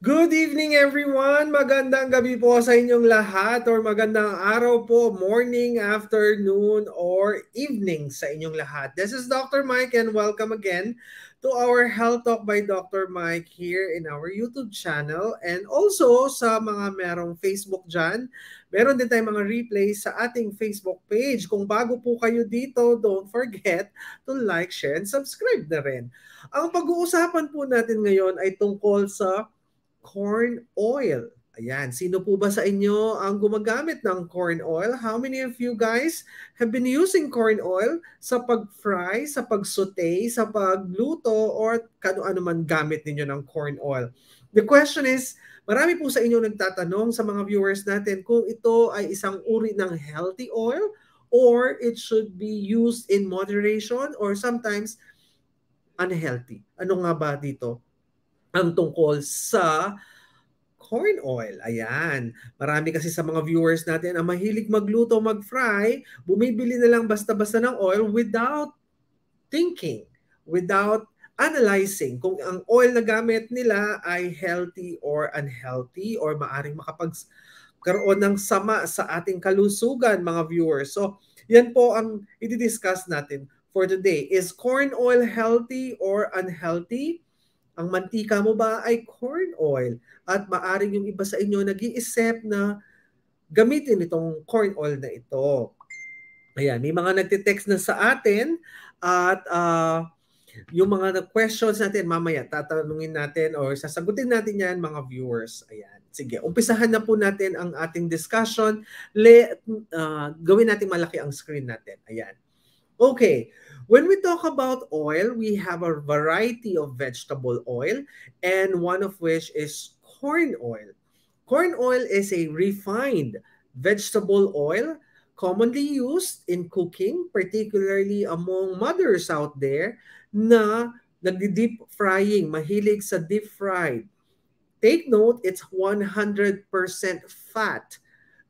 Good evening everyone! Magandang gabi po sa inyong lahat or magandang araw po, morning, afternoon, or evening sa inyong lahat. This is Dr. Mike and welcome again to our Health Talk by Dr. Mike here in our YouTube channel and also sa mga merong Facebook dyan. Meron din tayong mga replay sa ating Facebook page. Kung bago po kayo dito, don't forget to like, share, and subscribe na rin. Ang pag-uusapan po natin ngayon ay tungkol sa corn oil. Ayan, sino po ba sa inyo ang gumagamit ng corn oil? How many of you guys have been using corn oil sa pag-fry, sa pag-saute, sa pagluto, or kano-ano man gamit ninyo ng corn oil? The question is, marami po sa inyo nagtatanong sa mga viewers natin kung ito ay isang uri ng healthy oil or it should be used in moderation or sometimes unhealthy. Ano nga ba dito? ang tungkol sa corn oil. Ayan. Marami kasi sa mga viewers natin ang mahilig magluto, mag-fry, bumibili na lang basta-basta ng oil without thinking, without analyzing kung ang oil na gamit nila ay healthy or unhealthy or maaring makapagkaroon ng sama sa ating kalusugan, mga viewers. So, yan po ang i-discuss natin for today. Is corn oil healthy or unhealthy? Ang mantika mo ba ay corn oil? At maaring yung iba sa inyo nag-iisip na gamitin itong corn oil na ito. Ayan, may mga nagtitext na sa atin at uh, yung mga questions natin mamaya tatanungin natin or sasagutin natin yan mga viewers. Ayan. Sige, umpisahan na po natin ang ating discussion. Le, uh, gawin natin malaki ang screen natin. Ayan. Okay. When we talk about oil, we have a variety of vegetable oil, and one of which is corn oil. Corn oil is a refined vegetable oil commonly used in cooking, particularly among mothers out there na nagdi-deep frying, mahilig sa deep fried. Take note, it's 100% fat.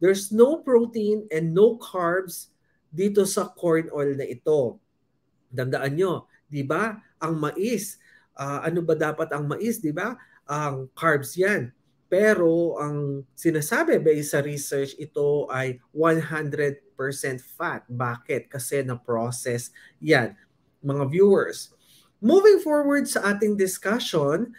There's no protein and no carbs dito sa corn oil na ito dandaan nyo, di ba? Ang mais, uh, ano ba dapat ang mais, di ba? Ang carbs yan. Pero ang sinasabi based sa research, ito ay 100% fat. Bakit? Kasi na-process yan. Mga viewers, moving forward sa ating discussion,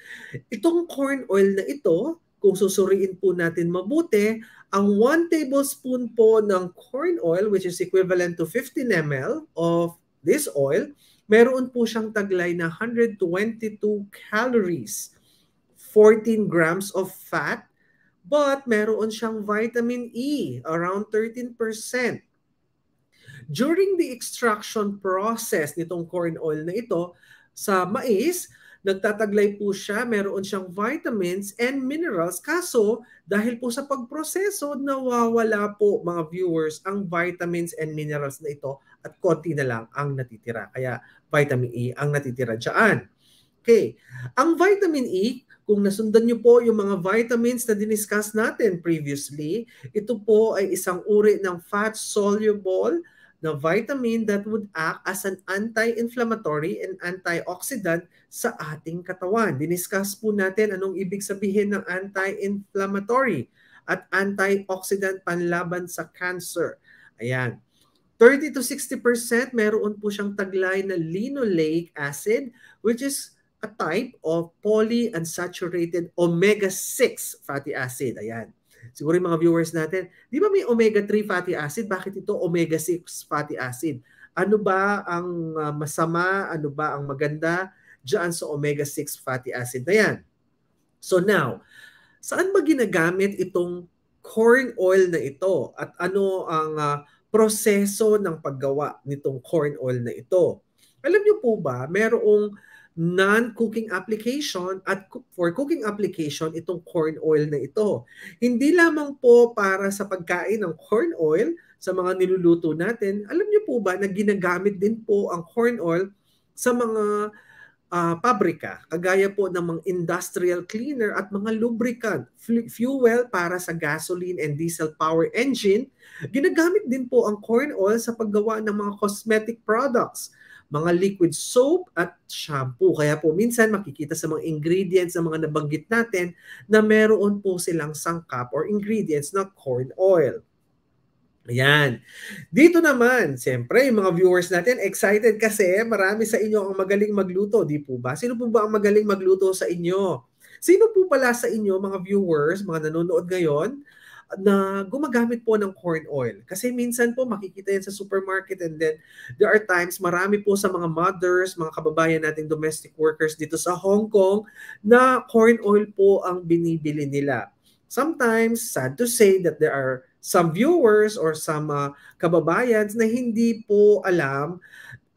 itong corn oil na ito, kung susuriin po natin mabuti, ang 1 tablespoon po ng corn oil, which is equivalent to 15 ml of this oil, meron po siyang taglay na 122 calories, 14 grams of fat, but meron siyang vitamin E, around 13%. During the extraction process nitong corn oil na ito, sa mais, nagtataglay po siya, meron siyang vitamins and minerals. Kaso, dahil po sa pagproseso, nawawala po mga viewers ang vitamins and minerals na ito at konti na lang ang natitira. Kaya vitamin E ang natitira dyan. Okay. Ang vitamin E, kung nasundan niyo po yung mga vitamins na diniscuss natin previously, ito po ay isang uri ng fat-soluble na vitamin that would act as an anti-inflammatory and antioxidant sa ating katawan. Diniscuss po natin anong ibig sabihin ng anti-inflammatory at antioxidant panlaban sa cancer. Ayan. 30 to 60% meron po siyang taglay na linoleic acid which is a type of polyunsaturated omega-6 fatty acid. Ayan. Siguro yung mga viewers natin, di ba may omega-3 fatty acid? Bakit ito omega-6 fatty acid? Ano ba ang ah, masama? Ano ba ang maganda dyan sa omega-6 fatty acid na yan? So now, saan ba ginagamit itong corn oil na ito? At ano ang uh, proseso ng paggawa nitong corn oil na ito. Alam niyo po ba, merong non-cooking application at for cooking application itong corn oil na ito. Hindi lamang po para sa pagkain ng corn oil sa mga niluluto natin. Alam niyo po ba na ginagamit din po ang corn oil sa mga uh, pabrika, kagaya po ng mga industrial cleaner at mga lubricant, fuel para sa gasoline and diesel power engine, ginagamit din po ang corn oil sa paggawa ng mga cosmetic products, mga liquid soap at shampoo. Kaya po minsan makikita sa mga ingredients na mga nabanggit natin na meron po silang sangkap or ingredients na corn oil. Ayan. Dito naman, siyempre, yung mga viewers natin, excited kasi marami sa inyo ang magaling magluto, di po ba? Sino po ba ang magaling magluto sa inyo? Sino po pala sa inyo, mga viewers, mga nanonood ngayon, na gumagamit po ng corn oil? Kasi minsan po makikita yan sa supermarket and then there are times marami po sa mga mothers, mga kababayan nating domestic workers dito sa Hong Kong na corn oil po ang binibili nila sometimes sad to say that there are some viewers or some uh, kababayans na hindi po alam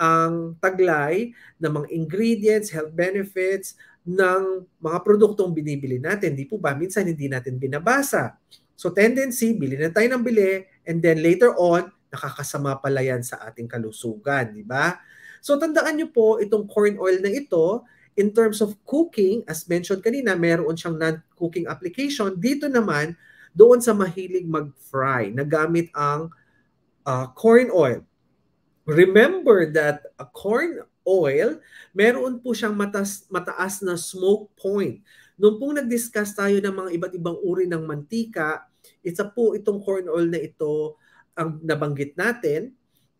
ang taglay ng mga ingredients, health benefits ng mga produktong binibili natin. Hindi po ba? Minsan hindi natin binabasa. So tendency, bili na tayo ng bili and then later on, nakakasama pala yan sa ating kalusugan. Di ba? So tandaan nyo po, itong corn oil na ito, In terms of cooking, as mentioned kanina, meron siyang non-cooking application. Dito naman, doon sa mahilig mag-fry, nagamit ang uh, corn oil. Remember that a ah, corn oil, meron po siyang matas, mataas na smoke point. Noong pong nag-discuss tayo ng mga iba't ibang uri ng mantika, isa po itong corn oil na ito ang nabanggit natin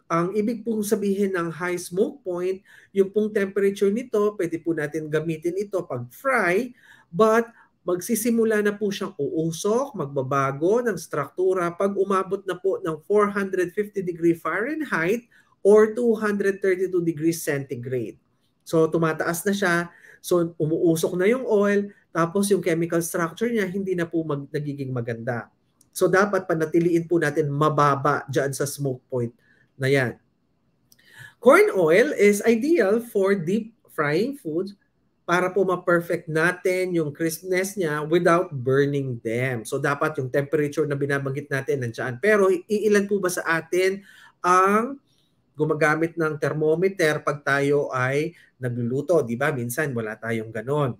ang ibig pong sabihin ng high smoke point, yung pong temperature nito, pwede po natin gamitin ito pag fry, but magsisimula na po siyang uusok, magbabago ng struktura pag umabot na po ng 450 degree Fahrenheit or 232 degrees centigrade. So tumataas na siya, so umuusok na yung oil, tapos yung chemical structure niya hindi na po mag, nagiging maganda. So dapat panatiliin po natin mababa dyan sa smoke point na yan. Corn oil is ideal for deep frying foods para po ma-perfect natin yung crispness niya without burning them. So dapat yung temperature na binabanggit natin nandiyan. Pero iilan po ba sa atin ang gumagamit ng thermometer pag tayo ay nagluluto, di ba? Minsan wala tayong ganon.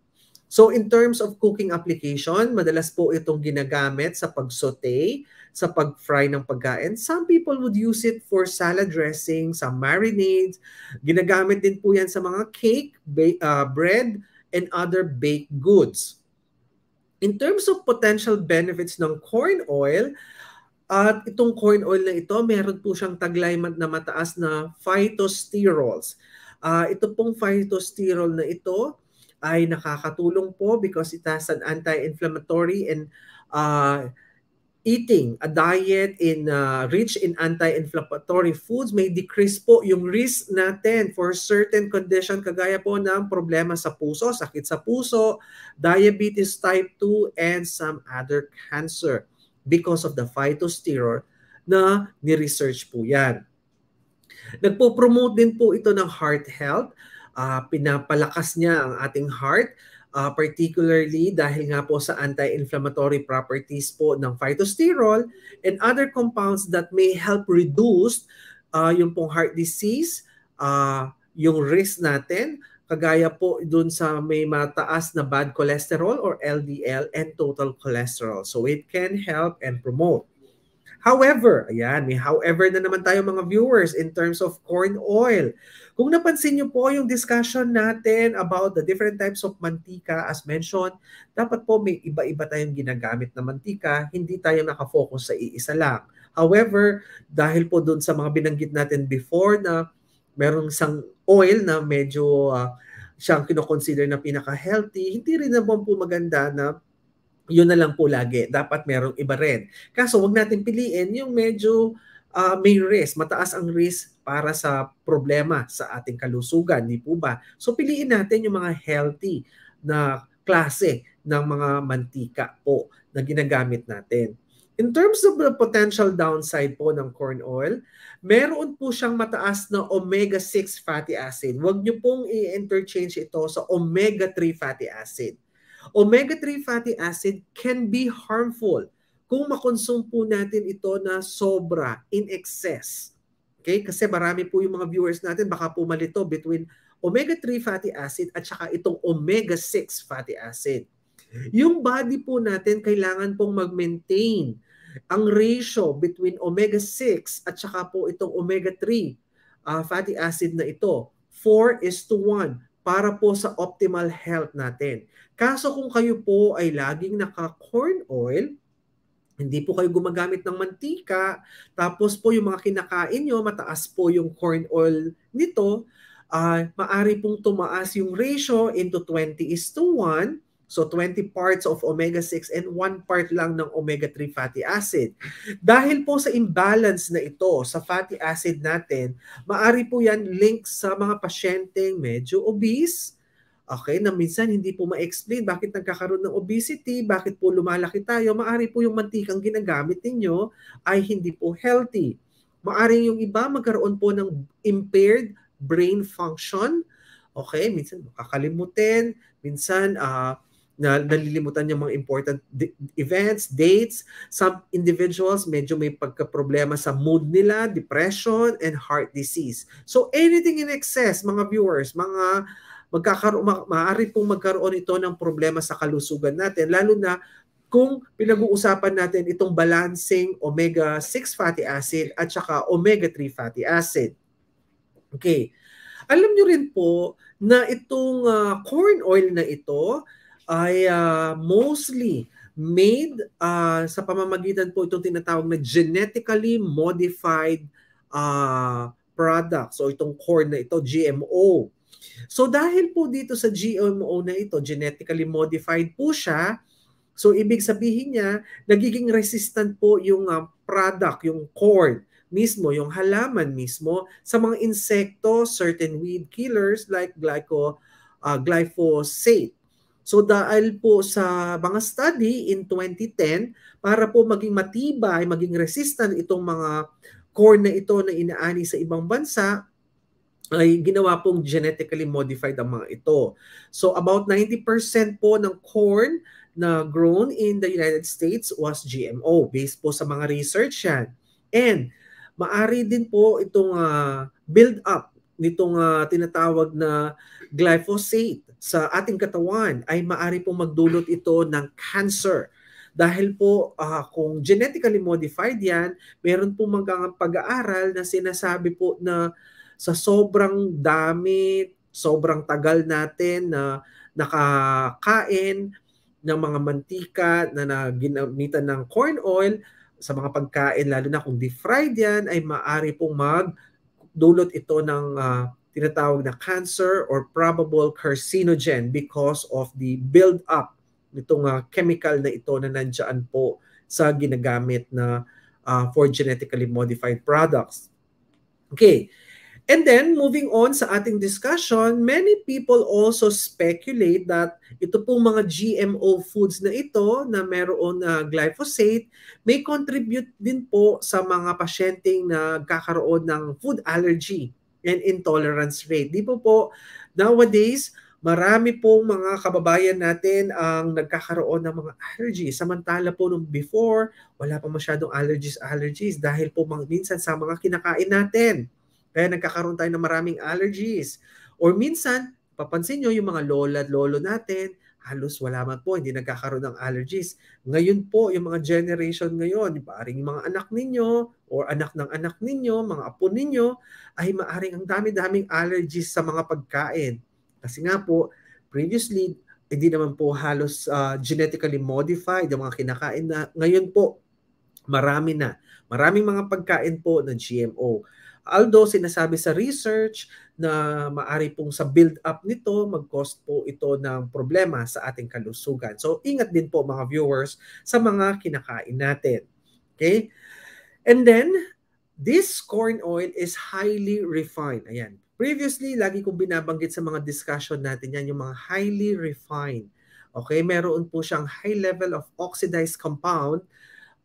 So in terms of cooking application, madalas po itong ginagamit sa pag pagsote, sa pag-fry ng pagkain. Some people would use it for salad dressing, sa marinades. Ginagamit din po yan sa mga cake, uh, bread, and other baked goods. In terms of potential benefits ng corn oil, at itong corn oil na ito, meron po siyang taglay na mataas na phytosterols. Uh, ito pong phytosterol na ito, ay nakakatulong po because it has an anti-inflammatory and uh, eating a diet in uh, rich in anti-inflammatory foods may decrease po yung risk natin for certain condition kagaya po ng problema sa puso, sakit sa puso, diabetes type 2 and some other cancer because of the phytosterol na ni-research po yan. Nagpo-promote din po ito ng heart health uh, pinapalakas niya ang ating heart uh, particularly dahil nga po sa anti-inflammatory properties po ng phytosterol and other compounds that may help reduce uh, yung pong heart disease, uh, yung risk natin, kagaya po dun sa may mataas na bad cholesterol or LDL and total cholesterol. So it can help and promote. However, ayan, may however na naman tayo mga viewers in terms of corn oil. Kung napansin niyo po yung discussion natin about the different types of mantika as mentioned, dapat po may iba-iba tayong ginagamit na mantika, hindi tayo nakafocus sa iisa lang. However, dahil po doon sa mga binanggit natin before na merong isang oil na medyo uh, siyang kinoconsider na pinaka-healthy, hindi rin naman po maganda na yun na lang po lagi. Dapat merong iba rin. Kaso wag natin piliin yung medyo uh, may risk, mataas ang risk para sa problema sa ating kalusugan, di po ba? So piliin natin yung mga healthy na klase ng mga mantika po na ginagamit natin. In terms of the potential downside po ng corn oil, meron po siyang mataas na omega-6 fatty acid. Huwag niyo pong i-interchange ito sa omega-3 fatty acid. Omega-3 fatty acid can be harmful kung makonsum po natin ito na sobra, in excess. Okay? Kasi marami po yung mga viewers natin, baka po malito between omega-3 fatty acid at saka itong omega-6 fatty acid. Yung body po natin, kailangan pong mag-maintain ang ratio between omega-6 at saka po itong omega-3 uh, ah, fatty acid na ito. 4 is to 1 para po sa optimal health natin. Kaso kung kayo po ay laging naka-corn oil, hindi po kayo gumagamit ng mantika, tapos po yung mga kinakain nyo, mataas po yung corn oil nito, uh, maari pong tumaas yung ratio into 20 is to 1, So 20 parts of omega-6 and 1 part lang ng omega-3 fatty acid. Dahil po sa imbalance na ito sa fatty acid natin, maari po yan link sa mga pasyenteng medyo obese, Okay, na minsan hindi po ma-explain bakit nagkakaroon ng obesity, bakit po lumalaki tayo, maari po yung mantikang ginagamit ninyo ay hindi po healthy. Maari yung iba magkaroon po ng impaired brain function. Okay, minsan makakalimutin, minsan uh, na nalilimutan yung mga important events, dates. Some individuals medyo may pagkaproblema sa mood nila, depression, and heart disease. So anything in excess, mga viewers, mga magkakaroon, ma- maaari pong magkaroon ito ng problema sa kalusugan natin, lalo na kung pinag-uusapan natin itong balancing omega-6 fatty acid at saka omega-3 fatty acid. Okay. Alam nyo rin po na itong uh, corn oil na ito, ay uh, mostly made uh, sa pamamagitan po itong tinatawag na genetically modified uh, products o itong corn na ito, GMO. So dahil po dito sa GMO na ito, genetically modified po siya, so ibig sabihin niya, nagiging resistant po yung uh, product, yung corn mismo, yung halaman mismo sa mga insekto, certain weed killers like glyco, uh, glyphosate So dahil po sa mga study in 2010, para po maging matibay, maging resistant itong mga corn na ito na inaani sa ibang bansa, ay ginawa pong genetically modified ang mga ito. So about 90% po ng corn na grown in the United States was GMO based po sa mga research yan. And maari din po itong uh, build up nitong uh, tinatawag na glyphosate sa ating katawan ay maari pong magdulot ito ng cancer. Dahil po uh, kung genetically modified yan, meron po mga pag-aaral na sinasabi po na sa sobrang dami, sobrang tagal natin na nakakain ng mga mantika na, na ginamitan ng corn oil sa mga pagkain, lalo na kung deep fried yan, ay maari pong mag dulot ito ng uh, tinatawag na cancer or probable carcinogen because of the build-up nitong uh, chemical na ito na nandiyan po sa ginagamit na uh, for genetically modified products. Okay, And then, moving on sa ating discussion, many people also speculate that ito pong mga GMO foods na ito na meron na glyphosate may contribute din po sa mga pasyenteng na kakaroon ng food allergy and intolerance rate. Di po po, nowadays, marami pong mga kababayan natin ang nagkakaroon ng mga allergies. Samantala po nung before, wala pa masyadong allergies-allergies dahil po minsan sa mga kinakain natin. Kaya nagkakaroon tayo ng maraming allergies. Or minsan, papansin nyo yung mga lola at lolo natin, halos wala man po, hindi nagkakaroon ng allergies. Ngayon po, yung mga generation ngayon, maaring mga anak ninyo or anak ng anak ninyo, mga apo ninyo, ay maaring ang dami-daming allergies sa mga pagkain. Kasi nga po, previously, hindi naman po halos uh, genetically modified yung mga kinakain na ngayon po, marami na. Maraming mga pagkain po ng GMO. Although sinasabi sa research na maari pong sa build-up nito, mag-cost po ito ng problema sa ating kalusugan. So ingat din po mga viewers sa mga kinakain natin. Okay? And then, this corn oil is highly refined. Ayan. Previously, lagi kong binabanggit sa mga discussion natin yan, yung mga highly refined. Okay, meron po siyang high level of oxidized compound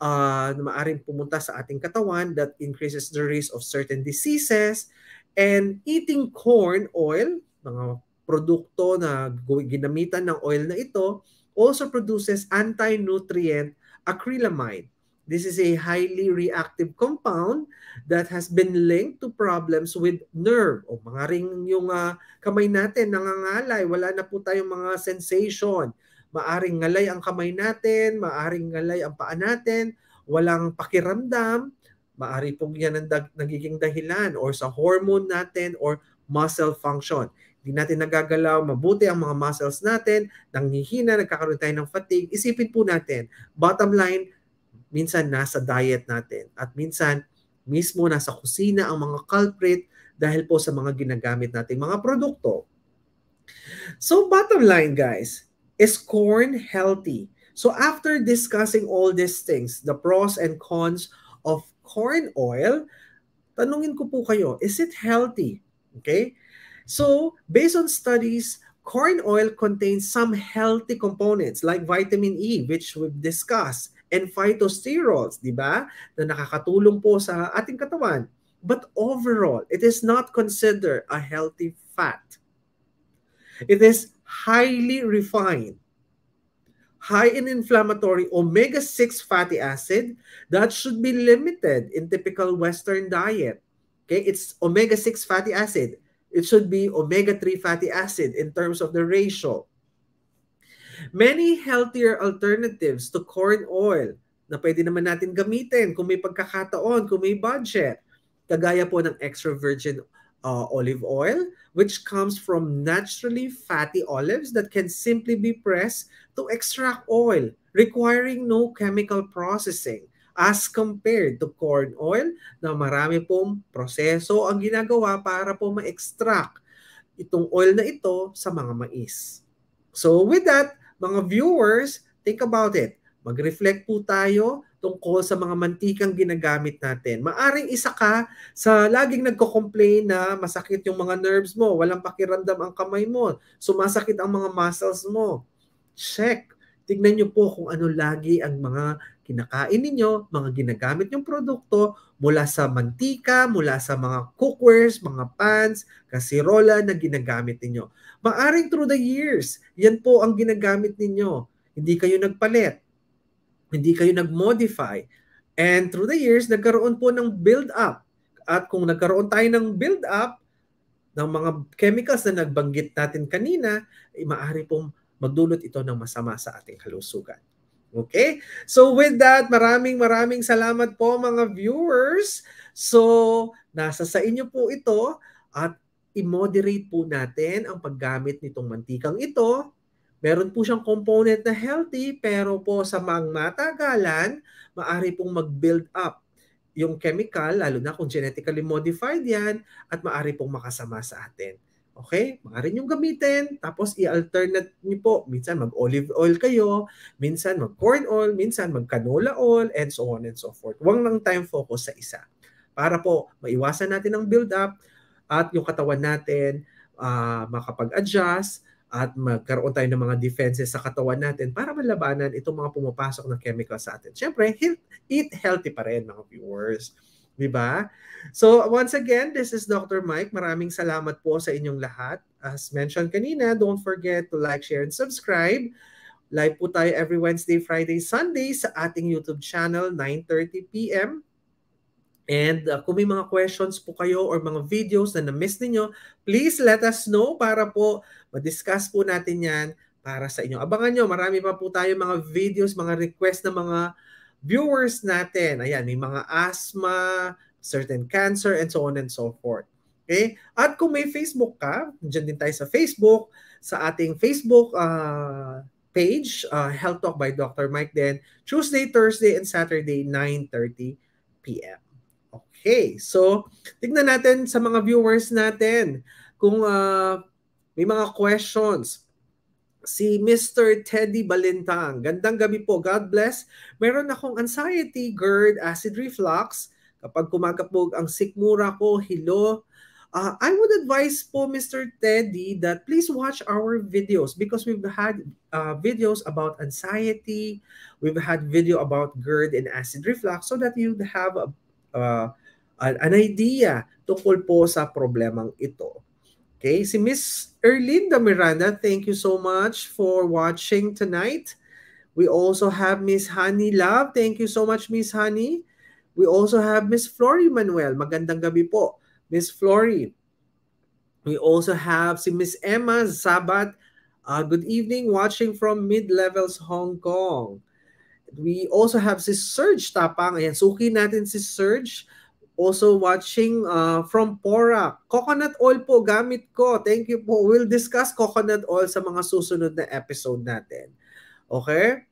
uh, na maaring pumunta sa ating katawan that increases the risk of certain diseases. And eating corn oil, mga produkto na ginamitan ng oil na ito, also produces anti-nutrient acrylamide. This is a highly reactive compound that has been linked to problems with nerve. O mga ring yung uh, kamay natin nangangalay, wala na po tayong mga sensation maaring ngalay ang kamay natin, maaring ngalay ang paa natin, walang pakiramdam, maari pong yan ang dag- nagiging dahilan or sa hormone natin or muscle function. Hindi natin nagagalaw, mabuti ang mga muscles natin, nanghihina, nagkakaroon tayo ng fatigue. Isipin po natin, bottom line, minsan nasa diet natin at minsan mismo nasa kusina ang mga culprit dahil po sa mga ginagamit natin mga produkto. So bottom line guys, Is corn healthy? So after discussing all these things, the pros and cons of corn oil, tanungin ko po kayo, is it healthy? Okay? So, based on studies, corn oil contains some healthy components like vitamin E, which we've discussed, and phytosterols, di ba? Na nakakatulong po sa ating katawan. But overall, it is not considered a healthy fat. It is highly refined, high in inflammatory omega-6 fatty acid that should be limited in typical Western diet. Okay, it's omega-6 fatty acid. It should be omega-3 fatty acid in terms of the ratio. Many healthier alternatives to corn oil na pwede naman natin gamitin kung may pagkakataon, kung may budget, kagaya po ng extra virgin uh, olive oil, which comes from naturally fatty olives that can simply be pressed to extract oil, requiring no chemical processing as compared to corn oil na marami pong proseso ang ginagawa para po ma-extract itong oil na ito sa mga mais. So with that, mga viewers, think about it. Mag-reflect po tayo tungkol sa mga mantikang ginagamit natin. Maaring isa ka sa laging nagko-complain na masakit yung mga nerves mo, walang pakiramdam ang kamay mo, sumasakit ang mga muscles mo. Check. Tignan niyo po kung ano lagi ang mga kinakain ninyo, mga ginagamit yung produkto mula sa mantika, mula sa mga cookwares, mga pans, kasirola na ginagamit ninyo. Maaring through the years, yan po ang ginagamit ninyo. Hindi kayo nagpalit hindi kayo nag-modify. And through the years, nagkaroon po ng build-up. At kung nagkaroon tayo ng build-up ng mga chemicals na nagbanggit natin kanina, eh, maaari pong magdulot ito ng masama sa ating kalusugan. Okay? So with that, maraming maraming salamat po mga viewers. So nasa sa inyo po ito at i-moderate po natin ang paggamit nitong mantikang ito Meron po siyang component na healthy pero po sa mga matagalan, maari pong mag-build up yung chemical, lalo na kung genetically modified yan, at maari pong makasama sa atin. Okay? Maari niyong gamitin, tapos i-alternate niyo po. Minsan mag-olive oil kayo, minsan mag-corn oil, minsan mag-canola oil, and so on and so forth. Huwag lang time focus sa isa. Para po, maiwasan natin ang build-up at yung katawan natin uh, makapag-adjust, at magkaroon tayo ng mga defenses sa katawan natin para malabanan itong mga pumapasok na chemical sa atin. Siyempre, eat healthy pa rin mga viewers. Di ba? So, once again, this is Dr. Mike. Maraming salamat po sa inyong lahat. As mentioned kanina, don't forget to like, share, and subscribe. Live po tayo every Wednesday, Friday, Sunday sa ating YouTube channel, 9.30pm And uh, kung may mga questions po kayo or mga videos na na-miss ninyo, please let us know para po ma-discuss po natin yan para sa inyo. Abangan nyo, marami pa po tayo mga videos, mga request ng mga viewers natin. Ayan, may mga asthma, certain cancer, and so on and so forth. Okay? At kung may Facebook ka, dyan din tayo sa Facebook, sa ating Facebook uh, page, uh, Health Talk by Dr. Mike din, Tuesday, Thursday, and Saturday, 9.30 p.m. Okay, so tignan natin sa mga viewers natin kung uh, may mga questions. Si Mr. Teddy Balintang, gandang gabi po, God bless. Meron akong anxiety, GERD, acid reflux. Kapag kumagapog ang sikmura ko, hilo, Uh, ah, I would advise po Mr. Teddy that please watch our videos because we've had uh, videos about anxiety, we've had video about GERD and acid reflux so that you'd have a, uh, an, idea tungkol po sa problemang ito. Okay, si Miss Erlinda Miranda, thank you so much for watching tonight. We also have Miss Honey Love. Thank you so much, Miss Honey. We also have Miss Flory Manuel. Magandang gabi po, Miss Flory. We also have si Miss Emma Sabat. Uh, good evening, watching from Mid-Levels Hong Kong. We also have si Serge Tapang. Ayan, suki natin si Serge. Also watching uh, from Pora. Coconut oil po gamit ko. Thank you po. We'll discuss coconut oil sa mga susunod na episode natin. Okay?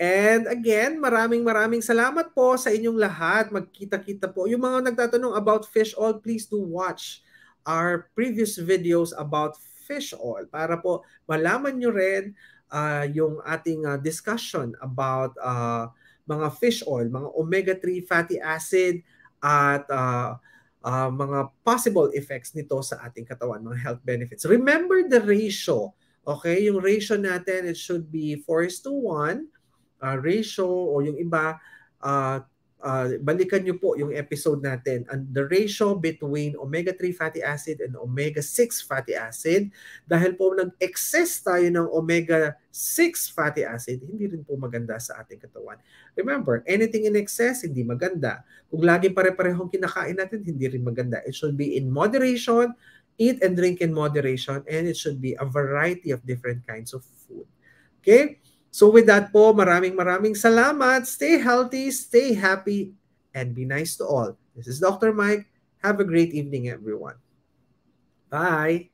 And again, maraming maraming salamat po sa inyong lahat. Magkita-kita po. Yung mga nagtatanong about fish oil, please do watch our previous videos about fish oil para po malaman nyo rin uh, yung ating uh, discussion about uh, mga fish oil, mga omega-3 fatty acid, at uh, uh, mga possible effects nito sa ating katawan, mga health benefits. Remember the ratio. Okay, yung ratio natin, it should be 4 is to 1. Uh, ah, ratio o yung iba, uh, uh, balikan nyo po yung episode natin on the ratio between omega-3 fatty acid and omega-6 fatty acid. Dahil po nag-excess tayo ng omega-6 fatty acid, hindi rin po maganda sa ating katawan. Remember, anything in excess, hindi maganda. Kung lagi pare-parehong kinakain natin, hindi rin maganda. It should be in moderation, eat and drink in moderation, and it should be a variety of different kinds of food. Okay? So with that po, maraming maraming salamat. Stay healthy, stay happy, and be nice to all. This is Dr. Mike. Have a great evening, everyone. Bye.